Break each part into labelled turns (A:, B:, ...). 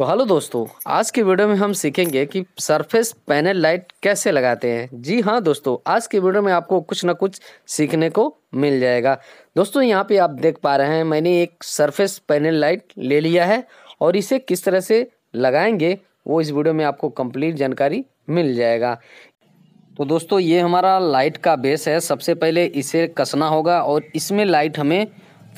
A: तो हेलो दोस्तों आज की वीडियो में हम सीखेंगे कि सरफेस पैनल लाइट कैसे लगाते हैं जी हाँ दोस्तों आज की वीडियो में आपको कुछ ना कुछ सीखने को मिल जाएगा दोस्तों यहाँ पे आप देख पा रहे हैं मैंने एक सरफेस पैनल लाइट ले लिया है और इसे किस तरह से लगाएंगे वो इस वीडियो में आपको कंप्लीट जानकारी मिल जाएगा तो दोस्तों ये हमारा लाइट का बेस है सबसे पहले इसे कसना होगा और इसमें लाइट हमें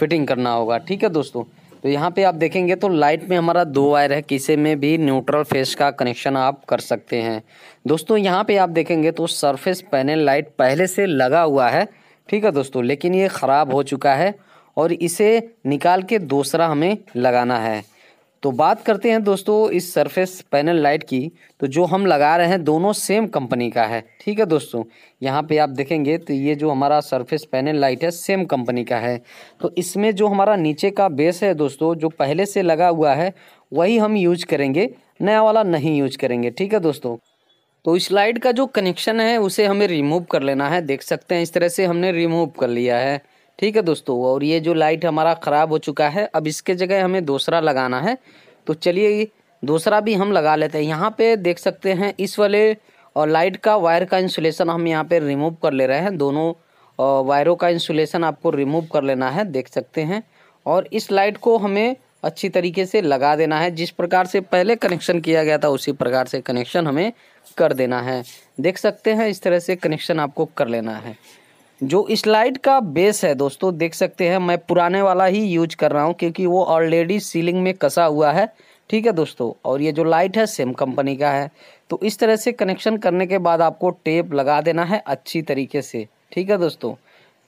A: फिटिंग करना होगा ठीक है दोस्तों तो यहाँ पे आप देखेंगे तो लाइट में हमारा दो वायर है किसी में भी न्यूट्रल फेस का कनेक्शन आप कर सकते हैं दोस्तों यहाँ पे आप देखेंगे तो सरफेस पैनल लाइट पहले से लगा हुआ है ठीक है दोस्तों लेकिन ये ख़राब हो चुका है और इसे निकाल के दूसरा हमें लगाना है तो बात करते हैं दोस्तों इस सरफेस पैनल लाइट की तो जो हम लगा रहे हैं दोनों सेम कंपनी का है ठीक है दोस्तों यहाँ पे आप देखेंगे तो ये जो हमारा सरफेस पैनल लाइट है सेम कंपनी का है तो इसमें जो हमारा नीचे का बेस है दोस्तों जो पहले से लगा हुआ है वही हम यूज करेंगे नया वाला नहीं यूज करेंगे ठीक है दोस्तों तो इस लाइट का जो कनेक्शन है उसे हमें रिमूव कर लेना है देख सकते हैं इस तरह से हमने रिमूव कर लिया है ठीक है दोस्तों और ये जो लाइट हमारा ख़राब हो चुका है अब इसके जगह हमें दूसरा लगाना है तो चलिए दूसरा भी हम लगा लेते हैं यहाँ पे देख सकते हैं इस वाले और लाइट का वायर का इंसुलेशन हम यहाँ पे रिमूव कर ले रहे हैं दोनों वायरों का इंसुलेशन आपको रिमूव कर लेना है देख सकते हैं और इस लाइट को हमें अच्छी तरीके से लगा देना है जिस प्रकार से पहले कनेक्शन किया गया था उसी प्रकार से कनेक्शन हमें कर देना है देख सकते हैं इस तरह से कनेक्शन आपको कर लेना है जो स्लाइड का बेस है दोस्तों देख सकते हैं मैं पुराने वाला ही यूज कर रहा हूँ क्योंकि वो ऑलरेडी सीलिंग में कसा हुआ है ठीक है दोस्तों और ये जो लाइट है सेम कंपनी का है तो इस तरह से कनेक्शन करने के बाद आपको टेप लगा देना है अच्छी तरीके से ठीक है दोस्तों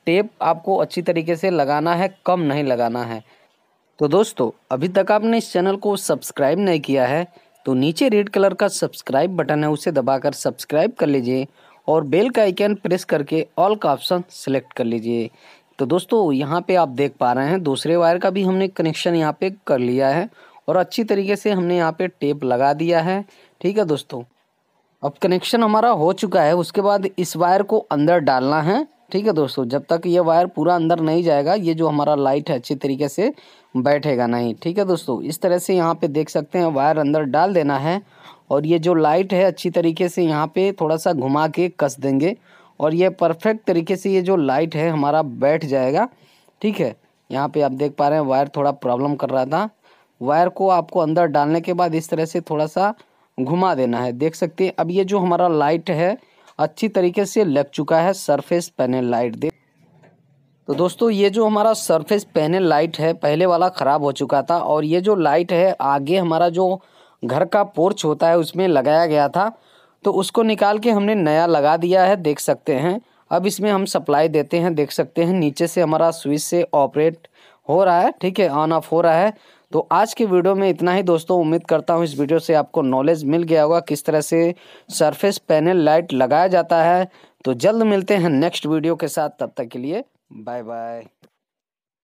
A: टेप आपको अच्छी तरीके से लगाना है कम नहीं लगाना है तो दोस्तों अभी तक आपने इस चैनल को सब्सक्राइब नहीं किया है तो नीचे रेड कलर का सब्सक्राइब बटन है उसे दबाकर सब्सक्राइब कर लीजिए और बेल का आइकन प्रेस करके ऑल का ऑप्शन सेलेक्ट कर लीजिए तो दोस्तों यहाँ पे आप देख पा रहे हैं दूसरे वायर का भी हमने कनेक्शन यहाँ पे कर लिया है और अच्छी तरीके से हमने यहाँ पे टेप लगा दिया है ठीक है दोस्तों अब कनेक्शन हमारा हो चुका है उसके बाद इस वायर को अंदर डालना है ठीक है दोस्तों जब तक ये वायर पूरा अंदर नहीं जाएगा ये जो हमारा लाइट है अच्छी तरीके से बैठेगा नहीं ठीक है दोस्तों इस तरह से यहाँ पे देख सकते हैं वायर अंदर डाल देना है और ये जो लाइट है अच्छी तरीके से यहाँ पे थोड़ा सा घुमा के कस देंगे और ये परफेक्ट तरीके से ये जो लाइट है हमारा बैठ जाएगा ठीक है यहाँ पे आप देख पा रहे हैं वायर थोड़ा प्रॉब्लम कर रहा था वायर को आपको अंदर डालने के बाद इस तरह से थोड़ा सा घुमा देना है देख सकते हैं अब ये जो हमारा लाइट है अच्छी तरीके से लग चुका है सरफेस पैनल लाइट दे तो दोस्तों ये जो हमारा सरफेस पैनल लाइट है पहले वाला ख़राब हो चुका था और ये जो लाइट है आगे हमारा जो घर का पोर्च होता है उसमें लगाया गया था तो उसको निकाल के हमने नया लगा दिया है देख सकते हैं अब इसमें हम सप्लाई देते हैं देख सकते हैं नीचे से हमारा स्विच से ऑपरेट हो रहा है ठीक है ऑन ऑफ हो रहा है तो आज की वीडियो में इतना ही दोस्तों उम्मीद करता हूँ इस वीडियो से आपको नॉलेज मिल गया होगा किस तरह से सरफेस पैनल लाइट लगाया जाता है तो जल्द मिलते हैं नेक्स्ट वीडियो के साथ तब तक के लिए बाय बाय